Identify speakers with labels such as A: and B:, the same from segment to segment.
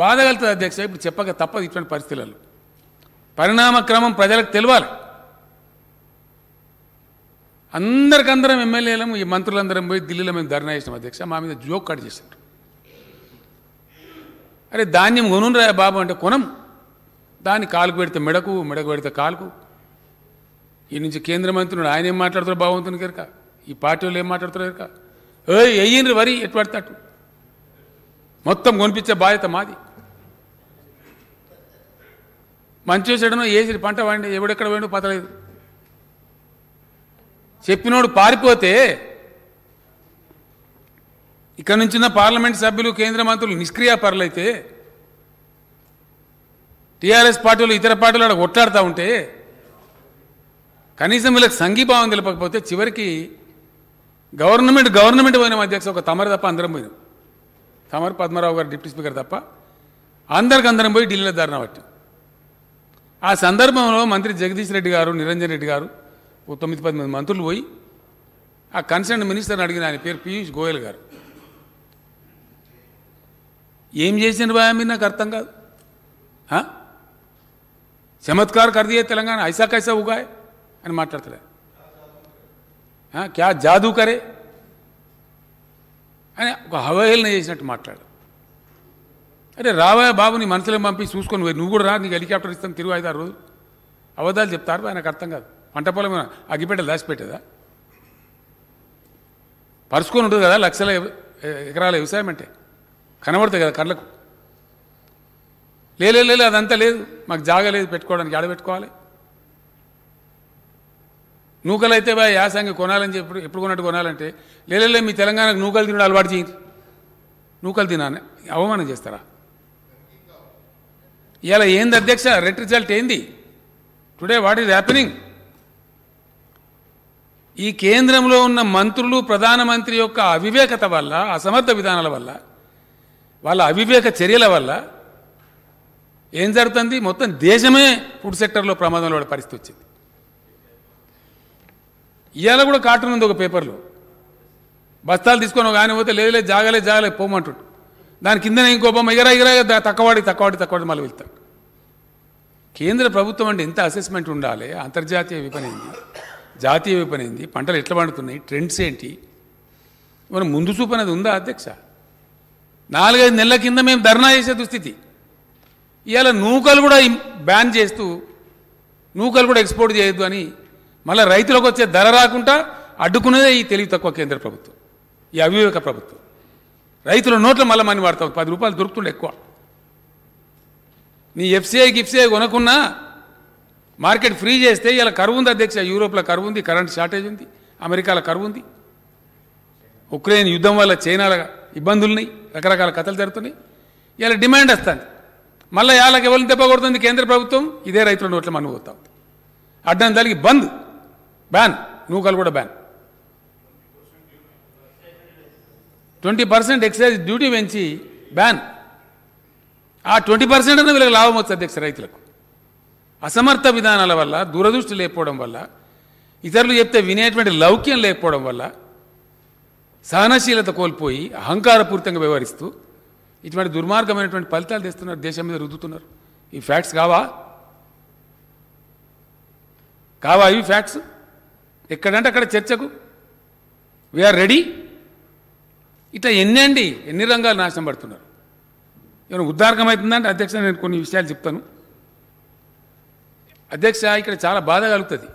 A: బాధ అధ్యక్ష ఇప్పుడు చెప్పక తప్పదు ఇటువంటి పరిస్థితులలో పరిణామక్రమం ప్రజలకు తెలియాలి అందరికందరం ఎమ్మెల్యేలం ఈ మంత్రులందరం పోయి ఢిల్లీలో మేము ధర్నా చేసినాం అధ్యక్ష మా మీద జోక్ కట్ చేశారు అరే ధాన్యం కొనురా బాబు అంటే కొనం దాన్ని కాలుకు పెడితే మెడకు మెడకు పెడితే కాలుకు ఈ నుంచి కేంద్ర మంత్రుడు ఆయన ఏం మాట్లాడుతున్నారు బాగుంటుంది కనుక ఈ పార్టీ వాళ్ళు ఏం మాట్లాడుతున్నారు కనుక ఏ వెయ్యండి వరి ఎటు పడతాడు మొత్తం కొనిపించే బాధ్యత మాది మంచి చెడునో వేసి పంట వాడి ఎవడెక్కడ వేడు పతలేదు చెప్పినోడు పారిపోతే ఇక్కడ నుంచిన పార్లమెంట్ సభ్యులు కేంద్ర మంత్రులు నిష్క్రియాపరులైతే టీఆర్ఎస్ పార్టీలు ఇతర పార్టీలు అక్కడ కొట్లాడుతూ ఉంటే కనీసం వీళ్ళకి సంఘీభావం తెలపకపోతే చివరికి గవర్నమెంట్ గవర్నమెంట్ పోయిన అధ్యక్ష ఒక తమరు తప్ప అందరం పోయినాం కామరు పద్మారావు గారు డిప్యూటీ స్పీకర్ తప్ప అందరికి అందరం పోయి ఢిల్లీలో ధర్నా పట్టాం ఆ సందర్భంలో మంత్రి జగదీష్ రెడ్డి గారు నిరంజన్ రెడ్డి గారు ఓ తొమ్మిది పది మంది మంత్రులు పోయి ఆ కన్సర్న్ మినిస్టర్ని అడిగిన ఆయన పేరు పీయూష్ గోయల్ గారు ఏం చేసిన బాయ్ మీరు నాకు అర్థం కాదు చమత్కార్ కర్దియే తెలంగాణ ఐసా కైసా ఉగాయ్ అని మాట్లాడతలే క్యా జాదూ కరే అని ఒక అవహేళన చేసినట్టు మాట్లాడు అరే రావా బాబుని మనసులో పంపి చూసుకొని నువ్వు కూడా రా నీకు హెలికాప్టర్ ఇస్తాం తిరుగు ఐదారు రోజులు అవధాలు చెప్తారు ఆయనకు అర్థం కాదు పంట పొలం అగ్గిపెట్టలు దాచిపెట్టేదా పరుచుకొని ఉంటుంది కదా లక్షల ఎకరాల వ్యవసాయం అంటే కనబడుతుంది కదా కళ్ళకు లేదు అదంతా లేదు మాకు జాగ లేదు పెట్టుకోవడానికి ఆడబెట్టుకోవాలి నూకలైతే బా యాసంగి కొనాలని చెప్పి ఎప్పుడు కొన్నట్టు కొనాలంటే లేదా మీ తెలంగాణకు నూకలు తినడం అలవాటు చేయండి నూకలు తినాలని అవమానం చేస్తారా ఇలా ఏంది అధ్యక్ష రెట్ రిజల్ట్ ఏంది టుడే వాట్ ఈజ్ హ్యాపెనింగ్ ఈ కేంద్రంలో ఉన్న మంత్రులు ప్రధానమంత్రి యొక్క అవివేకత వల్ల అసమర్థ విధానాల వల్ల వాళ్ళ అవివేక చర్యల వల్ల ఏం జరుగుతుంది మొత్తం దేశమే ఫుడ్ సెక్టర్లో ప్రమాదంలో పరిస్థితి వచ్చింది ఇవాళ కూడా కార్టూన్ ఉంది ఒక పేపర్లో బస్తాలు తీసుకొని ఒక ఆయన పోతే లేదు లేదు జాగలే జాగలే పోమంటుడు దాని కిందనే ఇంకో బొమ్మ ఎగరా ఎగరా తక్కువాడి తక్కువాడి తక్కువాడి మళ్ళీ వెళ్తాడు కేంద్ర ప్రభుత్వం అంటే ఎంత అసెస్మెంట్ ఉండాలి అంతర్జాతీయ విపణి జాతీయ విపణి పంటలు ఎట్లా పండుతున్నాయి ట్రెండ్స్ ఏంటి మనం ముందు చూపు అనేది ఉందా అధ్యక్ష నాలుగైదు నెలల కింద మేము ధర్నా చేసే దుస్థితి ఇవాళ నూకలు కూడా బ్యాన్ చేస్తూ నూకలు కూడా ఎక్స్పోర్ట్ చేయొద్దు అని మళ్ళీ రైతులకు వచ్చే ధర రాకుండా అడ్డుకునేదే ఈ తెలివి తక్కువ కేంద్ర ప్రభుత్వం ఈ అవివేక ప్రభుత్వం రైతుల నోట్లు మళ్ళీ మనీ వాడతాం పది రూపాయలు దొరుకుతుండే ఎక్కువ నీ ఎఫ్సీఐ గిఫ్సీఐ కొనకున్నా మార్కెట్ ఫ్రీ చేస్తే ఇలా కరువు ఉంది అధ్యక్ష యూరోప్లో కరువు ఉంది కరెంట్ షార్టేజ్ ఉంది అమెరికాలో కరువు ఉంది ఉక్రెయిన్ యుద్ధం వల్ల చైనాల ఇబ్బందులున్నాయి రకరకాల కథలు జరుగుతున్నాయి ఇలా డిమాండ్ వస్తుంది మళ్ళీ ఇలా ఎవరిని దెబ్బ కొడుతుంది కేంద్ర ప్రభుత్వం ఇదే రైతుల నోట్ల మనం పోతాం అడ్డం దానికి బంద్ బ్యాన్ నూకలు కూడా ban twenty percent excise duty పెంచి బ్యాన్ ఆ ట్వంటీ పర్సెంట్ అన్న వీళ్ళకి లాభం వస్తుంది అధ్యక్ష రైతులకు అసమర్థ విధానాల వల్ల దూరదృష్టి లేకపోవడం వల్ల ఇతరులు చెప్తే వినేటువంటి లౌక్యం లేకపోవడం వల్ల సహనశీలత కోల్పోయి అహంకారపూరితంగా వ్యవహరిస్తూ ఇటువంటి దుర్మార్గమైనటువంటి ఫలితాలు తెస్తున్నారు దేశం మీద రుద్దుతున్నారు ఈ ఫ్యాక్ట్స్ కావా కావా ఇవి ఫ్యాక్ట్స్ ఎక్కడంటే అక్కడ చర్చకు వీఆర్ రెడీ ఇట్లా ఎన్ని అండి ఎన్ని రంగాలు నాశనం పడుతున్నారు ఏమైనా ఉద్దారకం అవుతుందంటే అధ్యక్ష నేను కొన్ని విషయాలు చెప్తాను అధ్యక్ష ఇక్కడ చాలా బాధ కలుగుతుంది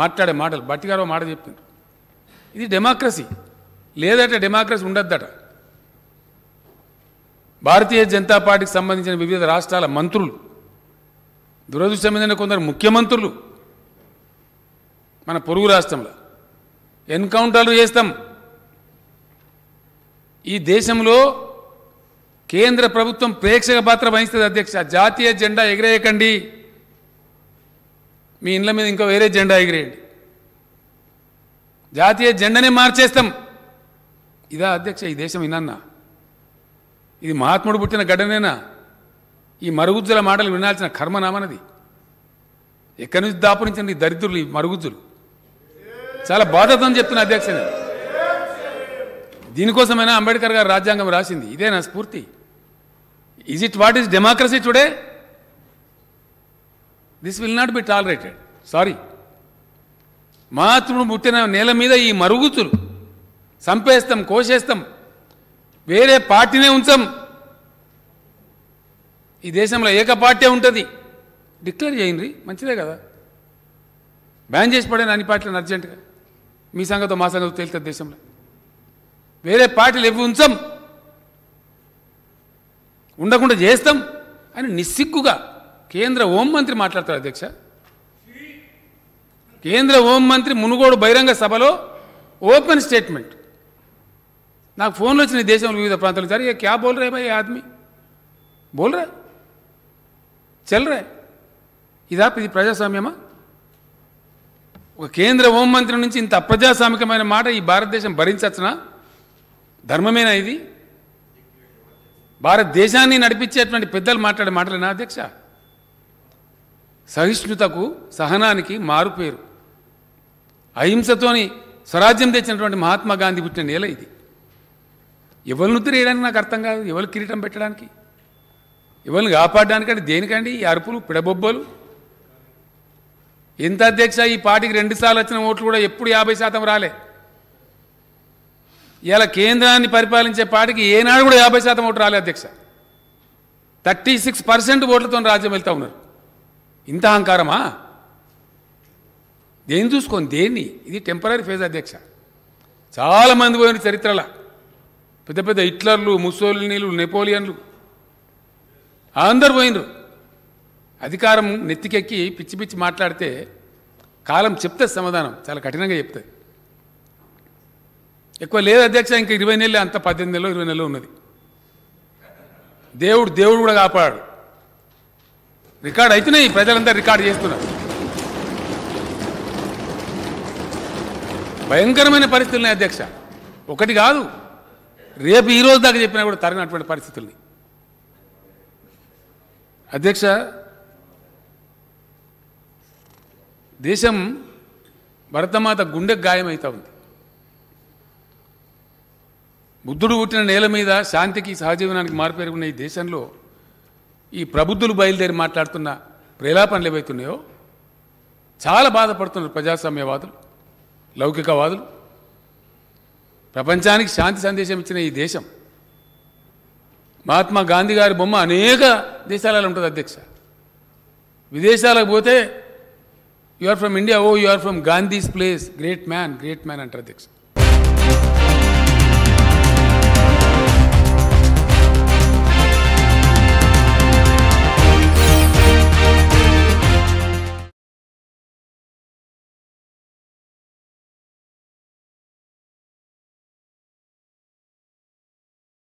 A: మాట్లాడే మాటలు బట్టి గారు మాట చెప్తున్నారు ఇది డెమోక్రసీ లేదట డెమోక్రసీ ఉండద్దట భారతీయ జనతా పార్టీకి సంబంధించిన వివిధ రాష్ట్రాల మంత్రులు దురదృష్టం కొందరు ముఖ్యమంత్రులు మన పొరుగు రాష్ట్రంలో ఎన్కౌంటర్లు చేస్తాం ఈ దేశంలో కేంద్ర ప్రభుత్వం ప్రేక్షక పాత్ర వహిస్తుంది అధ్యక్ష జాతీయ జెండా ఎగిరేయకండి మీ ఇండ్ల మీద ఇంకా వేరే జెండా ఎగిరేయండి జాతీయ జెండానే మార్చేస్తాం ఇదా అధ్యక్ష ఈ దేశం ఇనన్నా ఇది మహాత్ముడు పుట్టిన గడ్డనేనా ఈ మరుగుజ్జుల మాటలు వినాల్సిన కర్మనామనది ఎక్కడి నుంచి దాపురించండి దరిద్రులు ఈ మరుగుజ్జులు చాలా బాధతో చెప్తున్నా అధ్యక్ష దీనికోసమైనా అంబేద్కర్ గారు రాజ్యాంగం రాసింది ఇదే నా స్ఫూర్తి is it what is democracy today this will not be tolerated sorry మాతృ పుట్టిన నేల మీద ఈ మరుగుతులు చంపేస్తాం కోసేస్తాం వేరే పార్టీనే ఉంచాం ఈ దేశంలో ఏక పార్టీ ఉంటుంది డిక్లేర్ చేయండి మంచిదే కదా బ్యాన్ చేసి పడే అన్ని పార్టీలను అర్జెంటుగా మీ సంగతో మా సంగతి తేలుతుంది దేశంలో వేరే పార్టీలు ఎవి ఉంచం ఉండకుండా చేస్తాం అని నిస్సిగ్గుగా కేంద్ర హోంమంత్రి మాట్లాడతారు అధ్యక్ష కేంద్ర హోంమంత్రి మునుగోడు బహిరంగ సభలో ఓపెన్ స్టేట్మెంట్ నాకు ఫోన్లు వచ్చిన దేశంలో వివిధ ప్రాంతాలు సార్ ఏ క్యా బోల్ రే ఏ ఆద్మీ బోల్ రే చల్ రే ఇదా ఇది ప్రజాస్వామ్యమా ఒక కేంద్ర హోంమంత్రి నుంచి ఇంత అప్రజాస్వామికమైన మాట ఈ భారతదేశం భరించచ్చునా ధర్మమేనా ఇది భారతదేశాన్ని నడిపించేటువంటి పెద్దలు మాట్లాడే మాటలేనా అధ్యక్ష సహిష్ణుతకు సహనానికి మారుపేరు అహింసతోని స్వరాజ్యం తెచ్చినటువంటి మహాత్మా గాంధీ పుట్టిన నేల ఇది ఎవరిని ఉద్రేయడానికి నాకు అర్థం కాదు ఎవరు కిరీటం పెట్టడానికి ఎవరిని అంటే దేనికండి ఈ అరుపులు పిడబొబ్బలు ఇంత అధ్యక్ష ఈ పార్టీకి రెండుసార్లు వచ్చిన ఓట్లు కూడా ఎప్పుడు యాభై శాతం రాలే ఇలా కేంద్రాన్ని పరిపాలించే పార్టీకి ఏనాడు కూడా యాభై శాతం ఓట్లు రాలే అధ్యక్ష థర్టీ సిక్స్ పర్సెంట్ ఓట్లతో రాజ్యం వెళ్తూ ఉన్నారు ఇంత అహంకారమా దేని చూసుకోండి దేన్ని ఇది టెంపరీ ఫేజ్ అధ్యక్ష చాలామంది పోయిన చరిత్రలా పెద్ద పెద్ద హిట్లర్లు ముసోలినీలు నెపోలియన్లు అందరు పోయినరు అధికారం నెత్తికెక్కి పిచ్చి పిచ్చి మాట్లాడితే కాలం చెప్తే సమాధానం చాలా కఠినంగా చెప్తే ఎక్కువ లేదు అధ్యక్ష ఇంకా ఇరవై నెలలు అంత పద్దెనిమిది నెలలో ఇరవై నెలలో ఉన్నది దేవుడు దేవుడు కూడా కాపాడు రికార్డు అవుతున్నాయి ప్రజలందరూ రికార్డు చేస్తున్నారు భయంకరమైన పరిస్థితులు అధ్యక్ష ఒకటి కాదు రేపు ఈ రోజు దాకా చెప్పినా కూడా తరగినటువంటి పరిస్థితుల్ని అధ్యక్ష దేశం భరతమాత గుండెకు గాయమవుతూ ఉంది బుద్ధుడు పుట్టిన నేల మీద శాంతికి సహజీవనానికి మార్పేరుకున్న ఈ దేశంలో ఈ ప్రబుద్ధులు బయలుదేరి మాట్లాడుతున్న ప్రేలాపనలు ఏవైతున్నాయో చాలా బాధపడుతున్నారు ప్రజాస్వామ్యవాదులు లౌకికవాదులు ప్రపంచానికి శాంతి సందేశం ఇచ్చిన ఈ దేశం మహాత్మా గాంధీ గారి బొమ్మ అనేక దేశాలలో ఉంటుంది అధ్యక్ష విదేశాలకు పోతే You are from India, oh, you are from Gandhi's place. Great man, great man, Antradiksh.